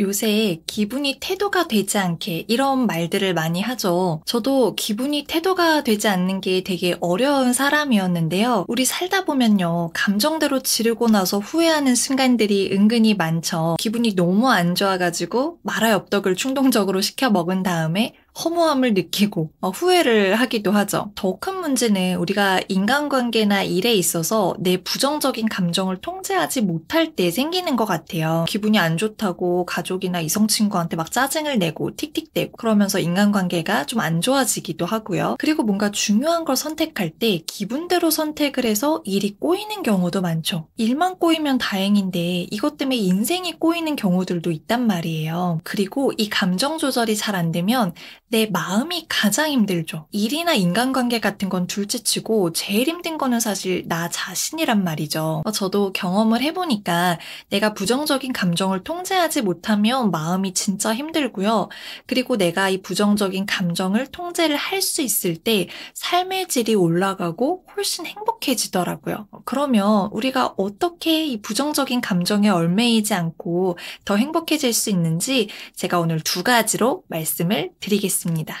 요새 기분이 태도가 되지 않게 이런 말들을 많이 하죠. 저도 기분이 태도가 되지 않는 게 되게 어려운 사람이었는데요. 우리 살다 보면요. 감정대로 지르고 나서 후회하는 순간들이 은근히 많죠. 기분이 너무 안 좋아가지고 말라 엽떡을 충동적으로 시켜 먹은 다음에 허무함을 느끼고 어, 후회를 하기도 하죠. 더 큰 문제는 우리가 인간관계나 일에 있어서 내 부정적인 감정을 통제하지 못할 때 생기는 것 같아요. 기분이 안 좋다고 가족이나 이성친구한테 막 짜증을 내고 틱틱대고 그러면서 인간관계가 좀 안 좋아지기도 하고요. 그리고 뭔가 중요한 걸 선택할 때 기분대로 선택을 해서 일이 꼬이는 경우도 많죠. 일만 꼬이면 다행인데 이것 때문에 인생이 꼬이는 경우들도 있단 말이에요. 그리고 이 감정 조절이 잘 안 되면 내 마음이 가장 힘들죠. 일이나 인간관계 같은 건 둘째치고 제일 힘든 거는 사실 나 자신이란 말이죠. 어, 저도 경험을 해보니까 내가 부정적인 감정을 통제하지 못하면 마음이 진짜 힘들고요. 그리고 내가 이 부정적인 감정을 통제를 할 수 있을 때 삶의 질이 올라가고 훨씬 행복해지더라고요. 그러면 우리가 어떻게 이 부정적인 감정에 얼매이지 않고 더 행복해질 수 있는지 제가 오늘 두 가지로 말씀을 드리겠습니다. 있습니다.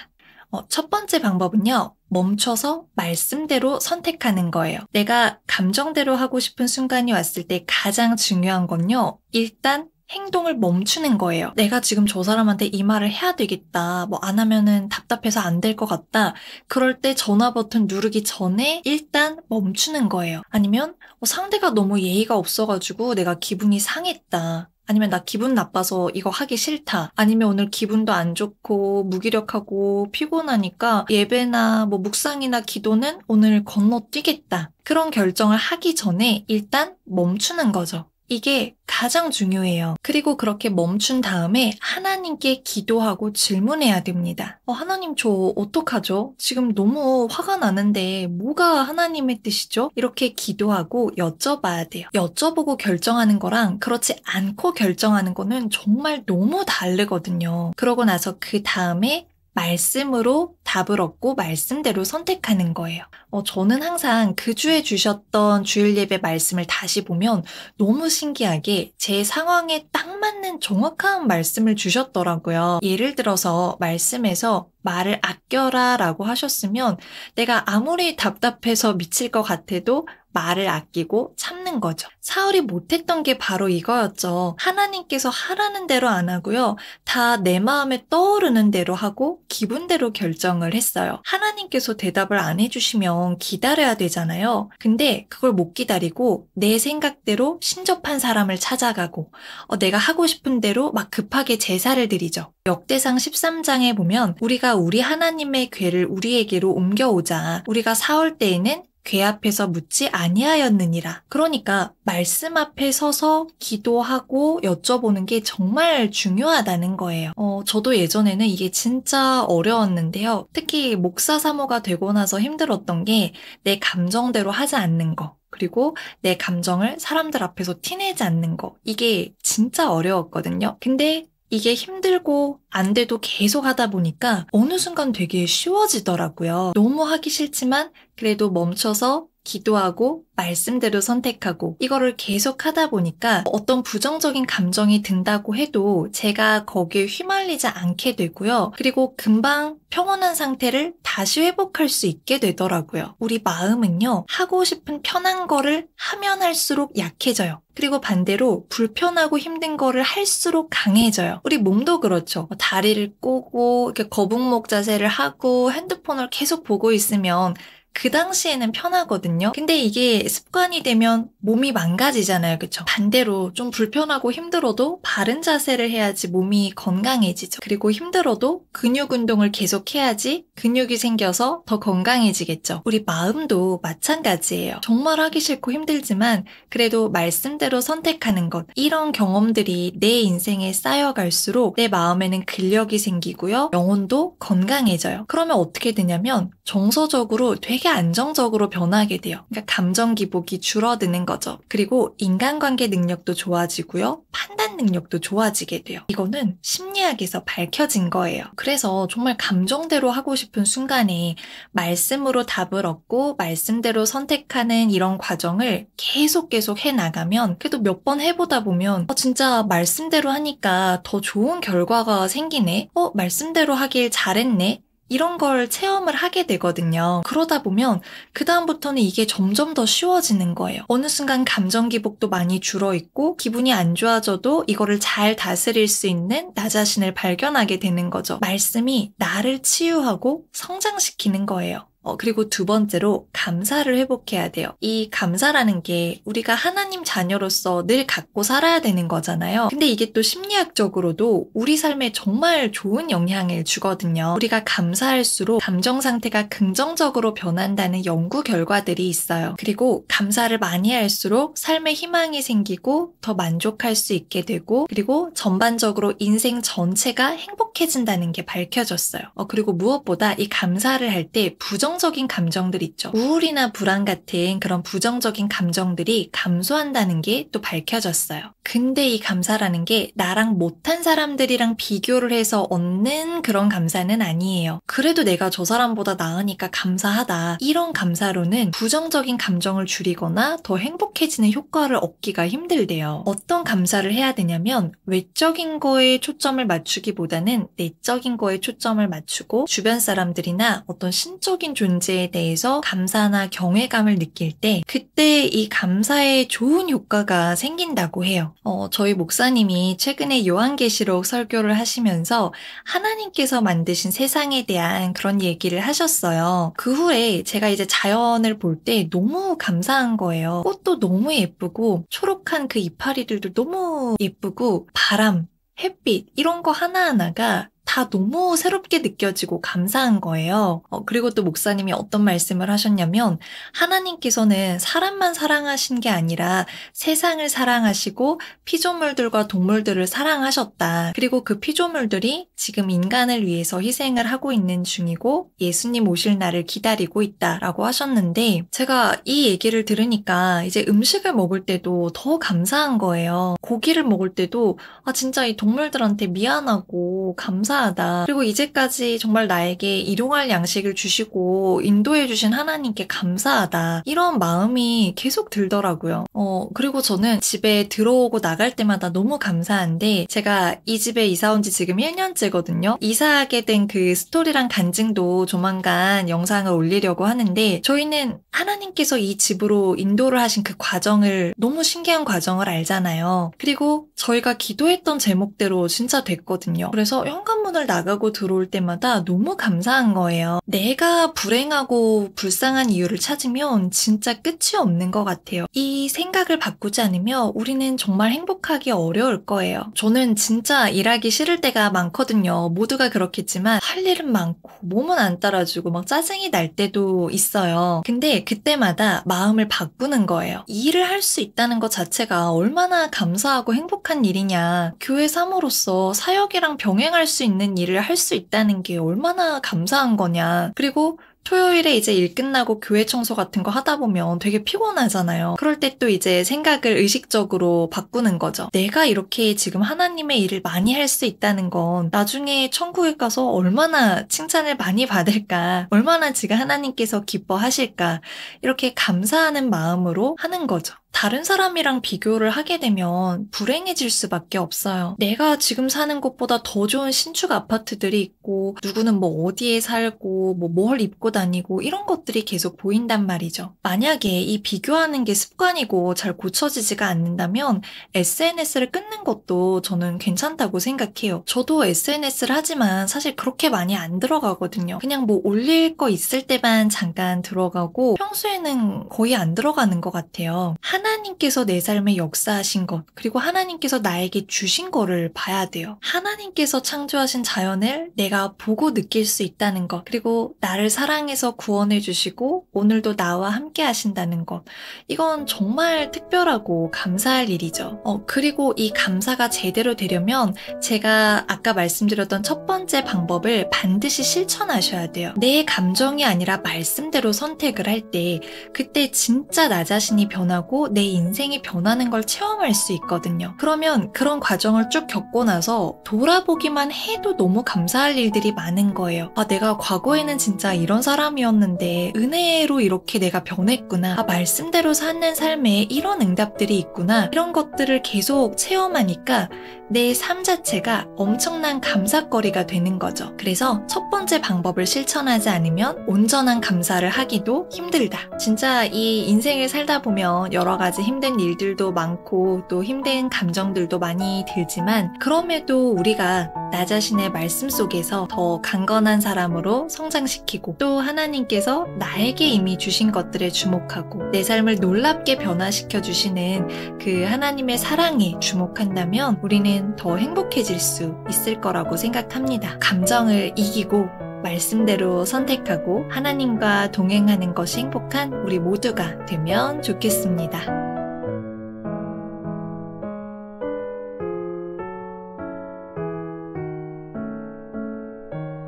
어, 첫 번째 방법은요, 멈춰서 말씀대로 선택하는 거예요. 내가 감정대로 하고 싶은 순간이 왔을 때 가장 중요한 건요, 일단 행동을 멈추는 거예요. 내가 지금 저 사람한테 이 말을 해야 되겠다. 뭐 안 하면은 답답해서 안 될 것 같다. 그럴 때 전화 버튼 누르기 전에 일단 멈추는 거예요. 아니면 뭐 상대가 너무 예의가 없어가지고 내가 기분이 상했다. 아니면 나 기분 나빠서 이거 하기 싫다. 아니면 오늘 기분도 안 좋고 무기력하고 피곤하니까 예배나 뭐 묵상이나 기도는 오늘 건너뛰겠다. 그런 결정을 하기 전에 일단 멈추는 거죠. 이게 가장 중요해요. 그리고 그렇게 멈춘 다음에 하나님께 기도하고 질문해야 됩니다. 어, 하나님 저 어떡하죠? 지금 너무 화가 나는데 뭐가 하나님의 뜻이죠? 이렇게 기도하고 여쭤봐야 돼요. 여쭤보고 결정하는 거랑 그렇지 않고 결정하는 거는 정말 너무 다르거든요. 그러고 나서 그 다음에 말씀으로 답을 얻고 말씀대로 선택하는 거예요. 어, 저는 항상 그 주에 주셨던 주일 예배 말씀을 다시 보면 너무 신기하게 제 상황에 딱 맞는 정확한 말씀을 주셨더라고요. 예를 들어서 말씀에서 말을 아껴라 라고 하셨으면 내가 아무리 답답해서 미칠 것 같아도 말을 아끼고 참는 거죠. 사울이 못했던 게 바로 이거였죠. 하나님께서 하라는 대로 안 하고요. 다 내 마음에 떠오르는 대로 하고 기분대로 결정을 했어요. 하나님께서 대답을 안 해주시면 기다려야 되잖아요. 근데 그걸 못 기다리고 내 생각대로 신접한 사람을 찾아가고 어, 내가 하고 싶은 대로 막 급하게 제사를 드리죠. 역대상 13장에 보면 우리가 우리가 우리 하나님의 괴를 우리에게로 옮겨오자 우리가 사올 때에는 괴 앞에서 묻지 아니하였느니라. 그러니까 말씀 앞에 서서 기도하고 여쭤보는 게 정말 중요하다는 거예요. 어, 저도 예전에는 이게 진짜 어려웠는데요. 특히 목사 사모가 되고 나서 힘들었던 게 내 감정대로 하지 않는 거. 그리고 내 감정을 사람들 앞에서 티내지 않는 거. 이게 진짜 어려웠거든요. 근데 이게 힘들고 안 돼도 계속 하다 보니까 어느 순간 되게 쉬워지더라고요. 너무 하기 싫지만 그래도 멈춰서 기도하고 말씀대로 선택하고 이거를 계속 하다 보니까 어떤 부정적인 감정이 든다고 해도 제가 거기에 휘말리지 않게 되고요. 그리고 금방 평온한 상태를 다시 회복할 수 있게 되더라고요. 우리 마음은요, 하고 싶은 편한 거를 하면 할수록 약해져요. 그리고 반대로 불편하고 힘든 거를 할수록 강해져요. 우리 몸도 그렇죠. 뭐 다리를 꼬고, 이렇게 거북목 자세를 하고 핸드폰을 계속 보고 있으면 그 당시에는 편하거든요. 근데 이게 습관이 되면 몸이 망가지잖아요. 그쵸? 반대로 좀 불편하고 힘들어도 바른 자세를 해야지 몸이 건강해지죠. 그리고 힘들어도 근육 운동을 계속 해야지 근육이 생겨서 더 건강해지겠죠. 우리 마음도 마찬가지예요. 정말 하기 싫고 힘들지만 그래도 말씀대로 선택하는 것. 이런 경험들이 내 인생에 쌓여갈수록 내 마음에는 근력이 생기고요. 영혼도 건강해져요. 그러면 어떻게 되냐면 정서적으로 되게 안정적으로 변하게 돼요. 그러니까 감정 기복이 줄어드는 거죠. 그리고 인간관계 능력도 좋아지고요. 판단 능력도 좋아지게 돼요. 이거는 심리학에서 밝혀진 거예요. 그래서 정말 감정대로 하고 싶은 순간에 말씀으로 답을 얻고 말씀대로 선택하는 이런 과정을 계속 계속 해 나가면 그래도 몇 번 해보다 보면 어, 진짜 말씀대로 하니까 더 좋은 결과가 생기네. 어, 말씀대로 하길 잘했네. 이런 걸 체험을 하게 되거든요. 그러다 보면 그다음부터는 이게 점점 더 쉬워지는 거예요. 어느 순간 감정 기복도 많이 줄어 있고 기분이 안 좋아져도 이거를 잘 다스릴 수 있는 나 자신을 발견하게 되는 거죠. 말씀이 나를 치유하고 성장시키는 거예요. 어, 그리고 두 번째로 감사를 회복해야 돼요. 이 감사라는 게 우리가 하나님 자녀로서 늘 갖고 살아야 되는 거잖아요. 근데 이게 또 심리학적으로도 우리 삶에 정말 좋은 영향을 주거든요. 우리가 감사할수록 감정 상태가 긍정적으로 변한다는 연구 결과들이 있어요. 그리고 감사를 많이 할수록 삶에 희망이 생기고 더 만족할 수 있게 되고 그리고 전반적으로 인생 전체가 행복해진다는 게 밝혀졌어요. 어, 그리고 무엇보다 이 감사를 할 때 부정 부정적인 감정들 있죠. 우울이나 불안 같은 그런 부정적인 감정들이 감소한다는 게 또 밝혀졌어요. 근데 이 감사라는 게 나랑 못한 사람들이랑 비교를 해서 얻는 그런 감사는 아니에요. 그래도 내가 저 사람보다 나으니까 감사하다. 이런 감사로는 부정적인 감정을 줄이거나 더 행복해지는 효과를 얻기가 힘들대요. 어떤 감사를 해야 되냐면 외적인 거에 초점을 맞추기보다는 내적인 거에 초점을 맞추고 주변 사람들이나 어떤 신적인 존재 존재에 대해서 감사나 경외감을 느낄 때 그때 이 감사에 좋은 효과가 생긴다고 해요. 어, 저희 목사님이 최근에 요한계시록 설교를 하시면서 하나님께서 만드신 세상에 대한 그런 얘기를 하셨어요. 그 후에 제가 이제 자연을 볼 때 너무 감사한 거예요. 꽃도 너무 예쁘고 초록한 그 이파리들도 너무 예쁘고 바람, 햇빛 이런 거 하나하나가 너무 새롭게 느껴지고 감사한 거예요. 어, 그리고 또 목사님이 어떤 말씀을 하셨냐면 하나님께서는 사람만 사랑하신 게 아니라 세상을 사랑하시고 피조물들과 동물들을 사랑하셨다. 그리고 그 피조물들이 지금 인간을 위해서 희생을 하고 있는 중이고 예수님 오실 날을 기다리고 있다라고 하셨는데 제가 이 얘기를 들으니까 이제 음식을 먹을 때도 더 감사한 거예요. 고기를 먹을 때도 아 진짜 이 동물들한테 미안하고 감사하고 감사하다. 그리고 이제까지 정말 나에게 일용할 양식을 주시고 인도해 주신 하나님께 감사하다. 이런 마음이 계속 들더라고요. 어, 그리고 저는 집에 들어오고 나갈 때마다 너무 감사한데 제가 이 집에 이사 온 지 지금 1년째거든요. 이사하게 된 그 스토리랑 간증도 조만간 영상을 올리려고 하는데 저희는 하나님께서 이 집으로 인도를 하신 그 과정을 너무 신기한 과정을 알잖아요. 그리고 저희가 기도했던 제목대로 진짜 됐거든요. 그래서 현관문 출근문을 나가고 들어올 때마다 너무 감사한 거예요. 내가 불행하고 불쌍한 이유를 찾으면 진짜 끝이 없는 것 같아요. 이 생각을 바꾸지 않으면 우리는 정말 행복하기 어려울 거예요. 저는 진짜 일하기 싫을 때가 많거든요. 모두가 그렇겠지만 할 일은 많고 몸은 안 따라주고 막 짜증이 날 때도 있어요. 근데 그때마다 마음을 바꾸는 거예요. 일을 할 수 있다는 것 자체가 얼마나 감사하고 행복한 일이냐. 교회 사모로서 사역이랑 병행할 수 있는 있는 일을 할 수 있다는 게 얼마나 감사한 거냐. 그리고 토요일에 이제 일 끝나고 교회 청소 같은 거 하다 보면 되게 피곤하잖아요. 그럴 때 또 이제 생각을 의식적으로 바꾸는 거죠. 내가 이렇게 지금 하나님의 일을 많이 할 수 있다는 건 나중에 천국에 가서 얼마나 칭찬을 많이 받을까, 얼마나 지금 하나님께서 기뻐하실까, 이렇게 감사하는 마음으로 하는 거죠. 다른 사람이랑 비교를 하게 되면 불행해질 수밖에 없어요. 내가 지금 사는 곳보다 더 좋은 신축 아파트들이 있고, 누구는 뭐 어디에 살고, 뭐 뭘 입고 다니고, 이런 것들이 계속 보인단 말이죠. 만약에 이 비교하는 게 습관이고 잘 고쳐지지가 않는다면 SNS를 끊는 것도 저는 괜찮다고 생각해요. 저도 SNS를 하지만 사실 그렇게 많이 안 들어가거든요. 그냥 뭐 올릴 거 있을 때만 잠깐 들어가고, 평소에는 거의 안 들어가는 것 같아요. 하나님께서 내 삶에 역사하신 것, 그리고 하나님께서 나에게 주신 거를 봐야 돼요. 하나님께서 창조하신 자연을 내가 보고 느낄 수 있다는 것, 그리고 나를 사랑해서 구원해 주시고 오늘도 나와 함께 하신다는 것. 이건 정말 특별하고 감사할 일이죠. 어, 그리고 이 감사가 제대로 되려면 제가 아까 말씀드렸던 첫 번째 방법을 반드시 실천하셔야 돼요. 내 감정이 아니라 말씀대로 선택을 할 때 그때 진짜 나 자신이 변하고 내 인생이 변하는 걸 체험할 수 있거든요. 그러면 그런 과정을 쭉 겪고 나서 돌아보기만 해도 너무 감사할 일들이 많은 거예요. 아, 내가 과거에는 진짜 이런 사람이었는데 은혜로 이렇게 내가 변했구나. 아, 말씀대로 사는 삶에 이런 응답들이 있구나. 이런 것들을 계속 체험하니까 내 삶 자체가 엄청난 감사거리가 되는 거죠. 그래서 첫 번째 방법을 실천하지 않으면 온전한 감사를 하기도 힘들다. 진짜 이 인생을 살다 보면 여러 여러 가지 힘든 일들도 많고 또 힘든 감정들도 많이 들지만 그럼에도 우리가 나 자신의 말씀 속에서 더 강건한 사람으로 성장시키고 또 하나님께서 나에게 이미 주신 것들에 주목하고 내 삶을 놀랍게 변화시켜 주시는 그 하나님의 사랑에 주목한다면 우리는 더 행복해질 수 있을 거라고 생각합니다. 감정을 이기고 말씀대로 선택하고 하나님과 동행하는 것이 행복한 우리 모두가 되면 좋겠습니다.